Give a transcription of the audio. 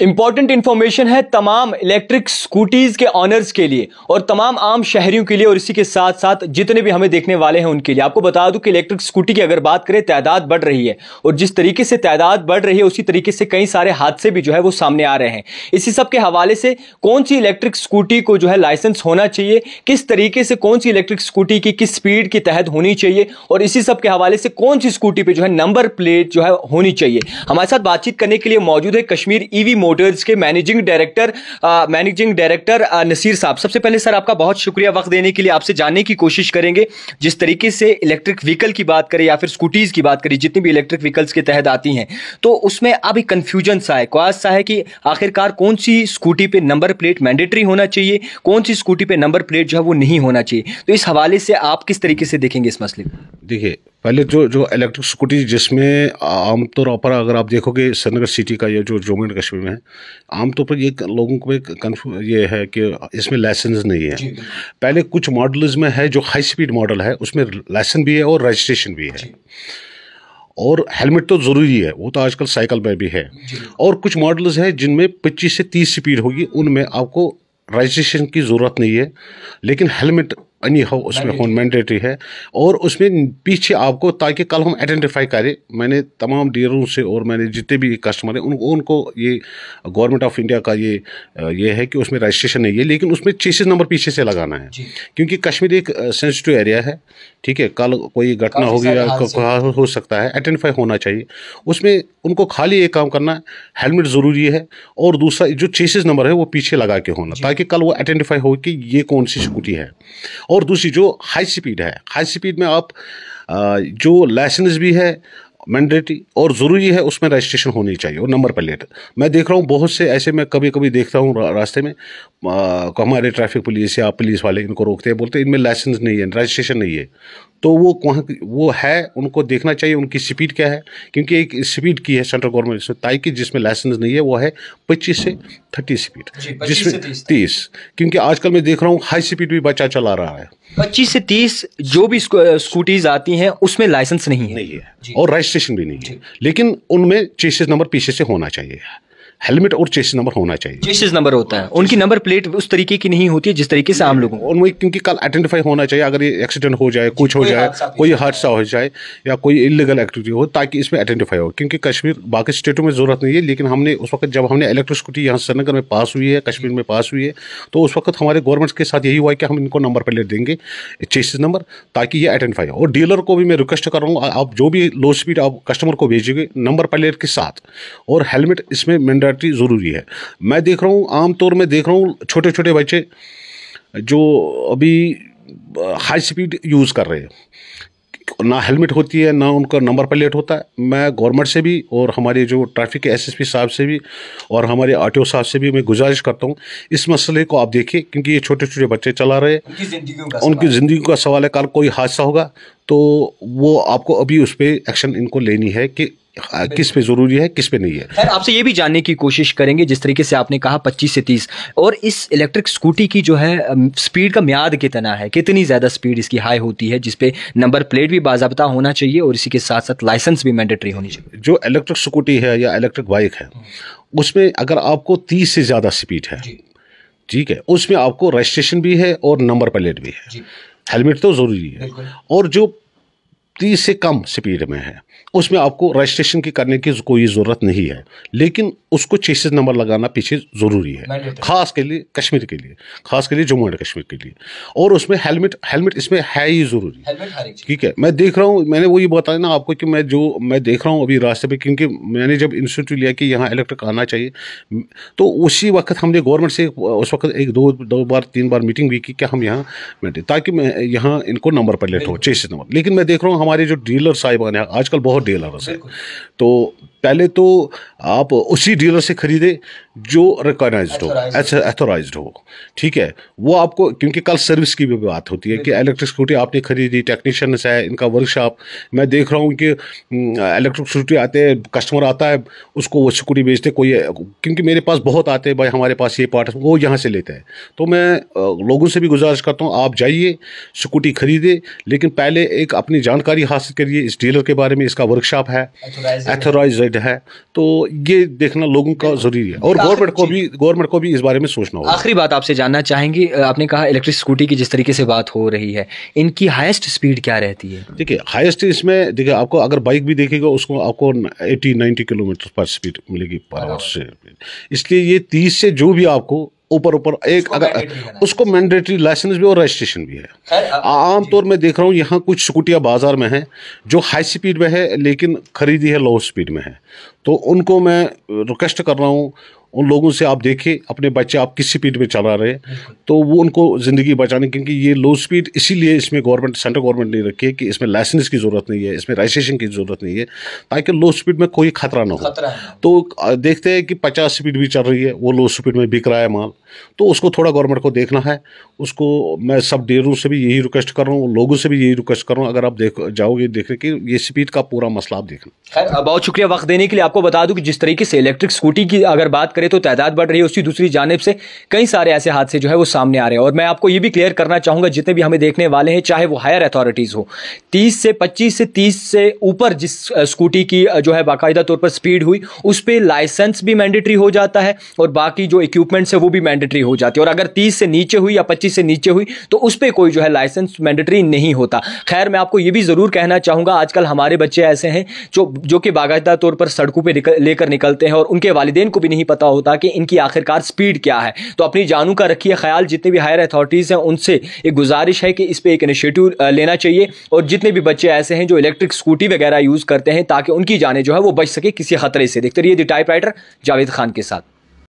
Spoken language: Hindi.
इंपॉर्टेंट इन्फॉर्मेशन है तमाम इलेक्ट्रिक स्कूटीज के ऑनर्स के लिए और तमाम आम शहरियों के लिए और इसी के साथ साथ जितने भी हमें देखने वाले हैं उनके लिए आपको बता दूं कि इलेक्ट्रिक स्कूटी की अगर बात करें तादाद बढ़ रही है और जिस तरीके से तादाद बढ़ रही है उसी तरीके से कई सारे हादसे भी जो है वो सामने आ रहे हैं इसी सब के हवाले से कौन सी इलेक्ट्रिक स्कूटी को जो है लाइसेंस होना चाहिए किस तरीके से कौन सी इलेक्ट्रिक स्कूटी की किस स्पीड के तहत होनी चाहिए और इसी सब के हवाले से कौन सी स्कूटी पर जो है नंबर प्लेट जो है होनी चाहिए हमारे साथ बातचीत करने के लिए मौजूद है कश्मीर ईवी e मोटर्स के managing director managing director Naseer साहब सबसे पहले सर आपका बहुत शुक्रिया वक्त देने के लिए आपसे जानने की कोशिश करेंगे जिस तरीके से इलेक्ट्रिक व्हीकल की बात करें या फिर स्कूटीज़ की बात करें जितनी भी इलेक्ट्रिक व्हीकल्स के तहत आती हैं तो उसमें अब एक कन्फ्यूजन सा है क्वास सा है कि आखिरकार कौन सी स्कूटी पर नंबर प्लेट मैंडेटरी होना चाहिए कौन सी स्कूटी पर नंबर प्लेट जो है वो नहीं होना चाहिए तो इस हवाले से आप किस तरीके से देखेंगे इस मसले देखिए पहले जो जो इलेक्ट्रिक स्कूटी जिसमें आमतौर तो पर अगर आप देखोगे श्रीनगर सिटी का ये जो जम्मू एंड कश्मीर में है आमतौर तो पर ये लोगों को एक कन्फ्यू ये है कि इसमें लाइसेंस नहीं है पहले कुछ मॉडल्स में है जो हाई स्पीड मॉडल है उसमें लाइसेंस भी है और रजिस्ट्रेशन भी है और हेलमेट तो ज़रूरी है वो तो आजकल साइकिल में भी है और कुछ मॉडल्स हैं जिनमें पच्चीस से तीस स्पीड होगी उनमें आपको रजिस्ट्रेशन की ज़रूरत नहीं है लेकिन हेलमेट अनी हो उसमें होना मैंडेटरी है और उसमें पीछे आपको ताकि कल हम आइडेंटिफाई करें मैंने तमाम डीलरों से और मैंने जितने भी कस्टमर हैं उन, उनको ये गवर्नमेंट ऑफ इंडिया का ये ये है कि उसमें रजिस्ट्रेशन नहीं है लेकिन उसमें चेसिस नंबर पीछे से लगाना है क्योंकि कश्मीर एक सेंसिटिव एरिया है ठीक है कल कोई घटना होगी या हाँ, हो सकता है आइडेंटिफाई होना चाहिए उसमें उनको खाली एक काम करना है हेलमेट ज़रूरी है और दूसरा जो चेसिस नंबर है वो पीछे लगा के होना ताकि कल वो आइडेंटिफाई हो कि ये कौन सी स्कूटी हम्म। है और दूसरी जो हाई स्पीड है हाई स्पीड में आप जो लाइसेंस भी है मैंडेटरी और ज़रूरी है उसमें रजिस्ट्रेशन होनी चाहिए और नंबर प्लेट मैं देख रहा हूँ बहुत से ऐसे मैं कभी कभी देखता हूँ रास्ते में आ, हमारे ट्रैफिक पुलिस या पुलिस वाले इनको रोकते हैं बोलते हैं इनमें लाइसेंस नहीं है रजिस्ट्रेशन नहीं है तो वो वहाँ वो है उनको देखना चाहिए उनकी स्पीड क्या है क्योंकि एक स्पीड की है सेंट्रल गवर्नमेंट से ताकि जिसमें लाइसेंस नहीं है वो है पच्चीस से थर्टी स्पीड जिसमें तीस क्योंकि आजकल मैं देख रहा हूँ हाई स्पीड भी बच्चा चला रहा है पच्चीस से तीस जो भी स्कूटीज आती हैं उसमें लाइसेंस नहीं है नहीं है और रजिस्ट्रेशन भी नहीं है लेकिन उनमें चेसिस नंबर पीछे से होना चाहिए हेलमेट और चेसिस नंबर होना चाहिए चेसिस नंबर होता है उनकी नंबर प्लेट उस तरीके की नहीं होती है जिस तरीके से आम लोगों और उनमें क्योंकि कल आइडेंटिफाई होना चाहिए अगर ये एक्सीडेंट हो जाए कुछ हो जाए कोई हादसा हो जाए या कोई इलीगल एक्टिविटी हो ताकि इसमें आइडेंटिफाई हो क्योंकि कश्मीर बाकी स्टेटों में ज़रूरत नहीं है लेकिन हमने उस वक्त जब हमने इलेक्ट्रिक स्कूटी यहाँ श्रीनगर में पास हुई है कश्मीर में पास हुई है तो उस वक्त हमारे गवर्नमेंट के साथ यही हुआ है कि हम इनको नंबर प्लेट देंगे चेसिस नंबर ताकि ये आइडेंटिफाई हो और डीलर को भी मैं रिक्वेस्ट कर रहा हूँ आप जो भी लो स्पीड आप कस्टमर को भेजिए नंबर प्लेट के साथ और हेलमेट इसमें मैंडेट बैटरी ज़रूरी है मैं देख रहा हूँ आमतौर में देख रहा हूँ छोटे छोटे बच्चे जो अभी हाई स्पीड यूज़ कर रहे हैं ना हेलमेट होती है ना उनका नंबर प्लेट होता है मैं गवर्नमेंट से भी और हमारे जो ट्रैफिक के एस साहब से भी और हमारे आर साहब से भी मैं गुजारिश करता हूँ इस मसले को आप देखिए क्योंकि ये छोटे छोटे बच्चे चला रहे हैं उनकी ज़िंदगी का सवाल है कल कोई हादसा होगा तो वो आपको अभी उस पर एक्शन इनको लेनी है कि हाँ, किस पे जरूरी है किस पे नहीं है आपसे ये भी जानने की कोशिश करेंगे जिस तरीके से आपने कहा 25 से 30 और इस इलेक्ट्रिक स्कूटी की जो है स्पीड का म्याद कितना है कितनी ज़्यादा स्पीड इसकी हाई होती है जिसपे नंबर प्लेट भी बाजाबता होना चाहिए और इसी के साथ साथ लाइसेंस भी मैंडेटरी होनी चाहिए जो इलेक्ट्रिक स्कूटी है या इलेक्ट्रिक बाइक है उसमें अगर आपको तीस से ज़्यादा स्पीड है ठीक है उसमें आपको रजिस्ट्रेशन भी है और नंबर प्लेट भी है हेलमेट तो ज़रूरी है और जो तीस से कम स्पीड में है उसमें आपको रजिस्ट्रेशन की करने की कोई ज़रूरत नहीं है लेकिन उसको चेसिस नंबर लगाना पीछे ज़रूरी है खास के लिए कश्मीर के लिए खास के लिए जम्मू एंड कश्मीर के लिए और उसमें हेलमेट हेलमेट इसमें है ही ज़रूरी ठीक है मैं देख रहा हूँ मैंने वो ये बताया ना आपको कि मैं जो मैं देख रहा हूँ अभी रास्ते पर क्योंकि मैंने जब इंस्टीट्यूट लिया कि यहाँ इलेक्ट्रिक आना चाहिए तो उसी वक्त हमने गवर्नमेंट से उस वक्त एक दो दो बार तीन बार मीटिंग भी की कि हम यहाँ बैठे ताकि मैं यहाँ इनको नंबर पर लेट हो चेसिस नंबर लेकिन मैं देख रहा हूँ हमारे जो डीलर साहिबान हैं आजकल बहुत डीलर हैं तो पहले तो आप उसी डीलर से खरीदे जो रिकॉगनाइज हो एथोराइज हो ठीक है वो आपको क्योंकि कल सर्विस की भी बात होती है कि इलेक्ट्रिक स्कूटी आपने खरीदी टेक्नीशियन है इनका वर्कशॉप मैं देख रहा हूँ कि इलेक्ट्रिक हम्म, स्कूटी आते हैं कस्टमर आता है उसको वो स्कूटी बेचते कोई क्योंकि मेरे पास बहुत आते हैं भाई हमारे पास ये पार्ट वो यहाँ से लेते हैं तो मैं लोगों से भी गुजारिश करता हूँ आप जाइए स्कूटी खरीदे लेकिन पहले एक अपनी जानकारी हासिल करिए इस डीलर के बारे में इसका वर्कशॉप है एथोराइज लिमिटेड है तो ये देखना लोगों का जरूरी है और गवर्नमेंट को भी गवर्नमेंट को भी इस बारे में सोचना होगा आखिरी बात आपसे जानना चाहेंगे आपने कहा इलेक्ट्रिक स्कूटी की जिस तरीके से बात हो रही है इनकी हाइस्ट स्पीड क्या रहती है देखिए हाइस्ट इसमें देखिए आपको अगर बाइक भी देखेगा उसको आपको एटी नाइन्टी किलोमीटर पर स्पीड मिलेगी पर आवर से इसलिए ये तीस से जो भी आपको ऊपर ऊपर एक अगर उसको मैंडेटरी लाइसेंस भी और रजिस्ट्रेशन भी है आमतौर में देख रहा हूँ यहाँ कुछ स्कूटियाँ बाजार में हैं जो हाई स्पीड में है लेकिन खरीदी है लो स्पीड में है तो उनको मैं रिक्वेस्ट कर रहा हूँ उन लोगों से आप देखें अपने बच्चे आप किस स्पीड में चला रहे तो वो उनको ज़िंदगी बचाने क्योंकि ये लो स्पीड इसीलिए इसमें गवर्नमेंट सेंट्रल गवर्नमेंट ने रखी है कि इसमें लाइसेंस की ज़रूरत नहीं है इसमें रजिस्ट्रेशन की ज़रूरत नहीं है ताकि लो स्पीड में कोई खतरा ना हो तो देखते हैं कि पचास स्पीड भी चल रही है वो लो स्पीड में बिक रहा है माल तो उसको थोड़ा गवर्नमेंट को देखना है उसको मैं सब डेरों से भी यही रिक्वेस्ट कर रहा हूँ लोगों से भी यही रिक्वेस्ट कर रहा हूँ अगर आप देख जाओगे देखने कि ये स्पीड का पूरा मसला आप देखना बहुत शुक्रिया वक्त देने के लिए आप आपको बता दूं कि जिस तरीके से इलेक्ट्रिक स्कूटी की अगर बात करें तो तादाद बढ़ रही है उसकी दूसरी जानब से कई सारे ऐसे हादसे जो है वो सामने आ रहे हैं और मैं आपको ये भी क्लियर करना चाहूंगा जितने भी हमें देखने वाले हैं चाहे वो हायर अथॉरिटीज़ हो तीस से पच्चीस से तीस से ऊपर जिस स्कूटी की जो है बाकायदा तौर पर स्पीड हुई उस पर लाइसेंस भी मैंडेटरी हो जाता है और बाकी जो इक्विपमेंट्स है वो भी मैंडेटरी हो जाती है और अगर तीस से नीचे हुई या पच्चीस से नीचे हुई तो उस पर कोई जो है लाइसेंस मैंडेटरी नहीं होता खैर मैं आपको ये भी ज़रूर कहना चाहूँगा आजकल हमारे बच्चे ऐसे हैं जो जो कि बाकायदा तौर पर सड़कों बेवकूफ़ पे लेकर निकलते हैं और उनके वालदेन को भी नहीं पता होता कि इनकी आखिरकार स्पीड क्या है तो अपनी जानू का रखिए ख्याल जितने भी हायर अथॉरिटीज़ हैं उनसे एक गुजारिश है कि इस पर एक इनिशिएटिव लेना चाहिए और जितने भी बच्चे ऐसे हैं जो इलेक्ट्रिक स्कूटी वगैरह यूज़ करते हैं ताकि उनकी जाने जो है वो बच सके किसी खतरे से देखते रहिए द टाइप जावेद खान के साथ